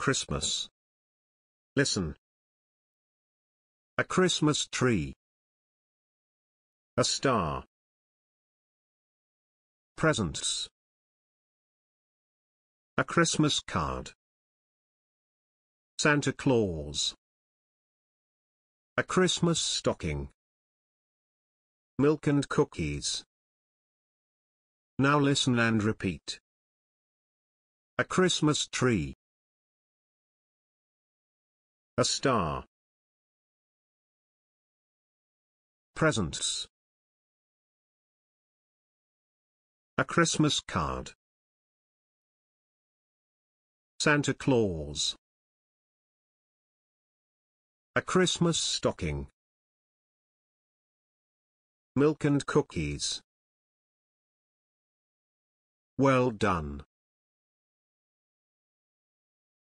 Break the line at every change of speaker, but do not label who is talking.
Christmas. Listen. A Christmas tree. A star. Presents. A Christmas card. Santa Claus. A Christmas stocking. Milk and cookies. Now listen and repeat. A Christmas tree. A star. Presents. A Christmas card. Santa Claus. A Christmas stocking. Milk and cookies. Well done.